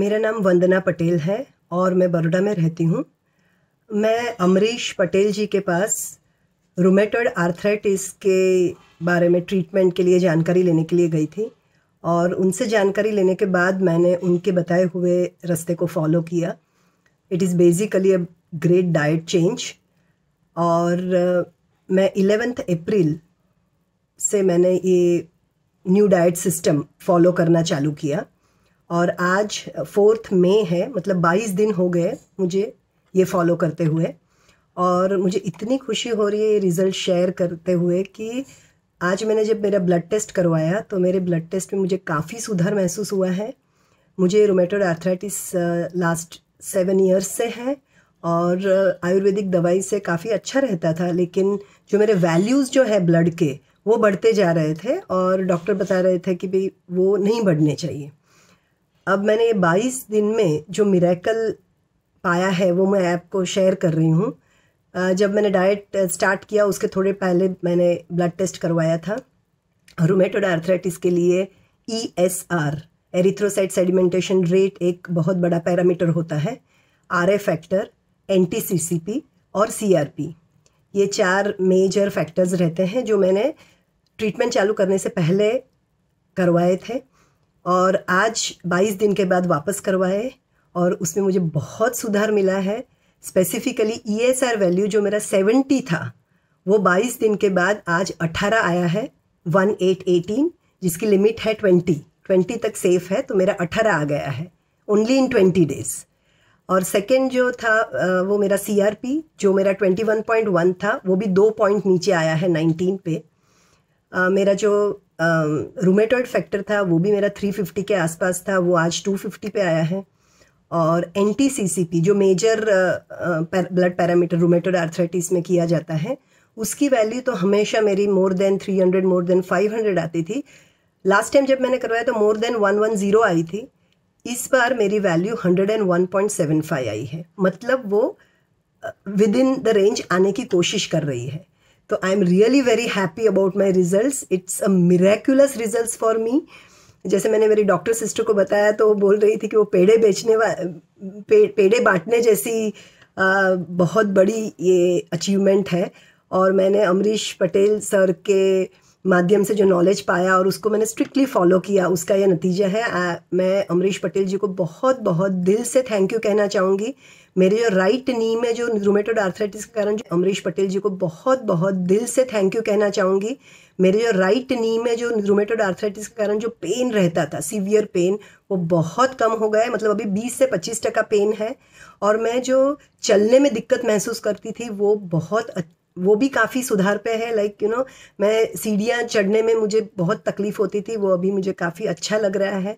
मेरा नाम वंदना पटेल है और मैं बड़ोड़ा में रहती हूँ मैं अमरीश पटेल जी के पास रोमेटोड आर्थराइटिस के बारे में ट्रीटमेंट के लिए जानकारी लेने के लिए गई थी और उनसे जानकारी लेने के बाद मैंने उनके बताए हुए रास्ते को फॉलो किया it is basically a great diet change और मैं इलेवेंथ अप्रैल से मैंने ये न्यू डाइट सिस्टम फॉलो करना चालू किया और आज फोर्थ मे है मतलब बाईस दिन हो गए मुझे ये फॉलो करते हुए और मुझे इतनी खुशी हो रही है ये रिज़ल्ट शेयर करते हुए कि आज मैंने जब मेरा ब्लड टेस्ट करवाया तो मेरे ब्लड टेस्ट में मुझे काफ़ी सुधार महसूस हुआ है मुझे rheumatoid arthritis last seven years से है और आयुर्वेदिक दवाई से काफ़ी अच्छा रहता था लेकिन जो मेरे वैल्यूज़ जो है ब्लड के वो बढ़ते जा रहे थे और डॉक्टर बता रहे थे कि भाई वो नहीं बढ़ने चाहिए अब मैंने 22 दिन में जो मिराकल पाया है वो मैं आपको शेयर कर रही हूँ जब मैंने डाइट स्टार्ट किया उसके थोड़े पहले मैंने ब्लड टेस्ट करवाया था रोमेटोड आर्थराइटिस के लिए E S R erythrocyte sedimentation rate एक बहुत बड़ा पैरामीटर होता है R A factor N T C C P और सी आर पी ये चार मेजर फैक्टर्स रहते हैं जो मैंने ट्रीटमेंट चालू करने से पहले करवाए थे और आज 22 दिन के बाद वापस करवाए और उसमें मुझे बहुत सुधार मिला है स्पेसिफिकली आर वैल्यू जो मेरा 70 था वो 22 दिन के बाद आज 18 आया है 1818 जिसकी लिमिट है 20 20 तक सेफ है तो मेरा 18 आ गया है ओनली इन 20 डेज और सेकेंड जो था वो मेरा पी जो मेरा 21.1 था वो भी दो पॉइंट नीचे आया है 19 पे मेरा जो रोमेटॉइड फैक्टर था वो भी मेरा 350 के आसपास था वो आज 250 पे आया है और एन जो major blood parameter rheumatoid arthritis में किया जाता है उसकी वैल्यू तो हमेशा मेरी मोर देन 300 मोर देन 500 आती थी लास्ट टाइम जब मैंने करवाया तो मोर देन 110 आई थी इस बार मेरी वैल्यू 101.75 आई है मतलब वो विद इन द रेंज आने की कोशिश कर रही है तो I am really very happy about my result it's a miraculous result for me जैसे मैंने मेरी डॉक्टर सिस्टर को बताया तो वो बोल रही थी कि वो पेड़े बेचने वा पे, पेड़े बांटने जैसी आ, बहुत बड़ी ये अचीवमेंट है और मैंने अमरीश पटेल सर के माध्यम से जो नॉलेज पाया और उसको मैंने स्ट्रिक्टली फॉलो किया उसका यह नतीजा है आ, मैं अमरीश पटेल जी को बहुत बहुत दिल से थैंक यू कहना चाहूँगी मेरे जो राइट नी में जो रोमेटोड आर्थराइटिस के कारण जो अमरीश पटेल जी को बहुत बहुत दिल से थैंक यू कहना चाहूँगी मेरे जो राइट नी में जो रोमेटोड आर्थराइटिस के कारण जो पेन रहता था सीवियर पेन वो बहुत कम हो गया मतलब अभी 20 से 25 टका पेन है और मैं जो चलने में दिक्कत महसूस करती थी वो बहुत वो भी काफ़ी सुधार पे है लाइक यू नो मैं सीढ़ियाँ चढ़ने में मुझे बहुत तकलीफ़ होती थी वो अभी मुझे काफ़ी अच्छा लग रहा है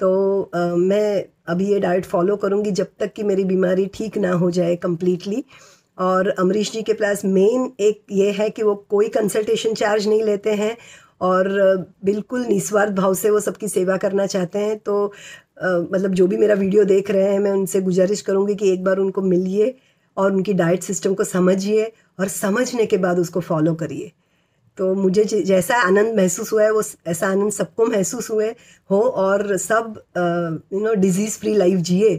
तो आ, मैं अभी ये डाइट फॉलो करूँगी जब तक कि मेरी बीमारी ठीक ना हो जाए कम्प्लीटली और अमरीश जी के पास मेन एक ये है कि वो कोई कंसल्टेशन चार्ज नहीं लेते हैं और बिल्कुल निस्वार्थ भाव से वो सबकी सेवा करना चाहते हैं तो आ, मतलब जो भी मेरा वीडियो देख रहे हैं मैं उनसे गुजारिश करूँगी कि एक बार उनको मिलिए और उनकी डाइट सिस्टम को समझिए और समझने के बाद उसको फॉलो करिए तो मुझे जैसा आनंद महसूस हुआ है वो ऐसा आनंद सबको महसूस हुए हो और सब you know disease free life जिए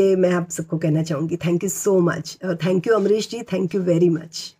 ये मैं आप सबको कहना चाहूँगी थैंक यू सो मच और thank you Amrish ji thank you very much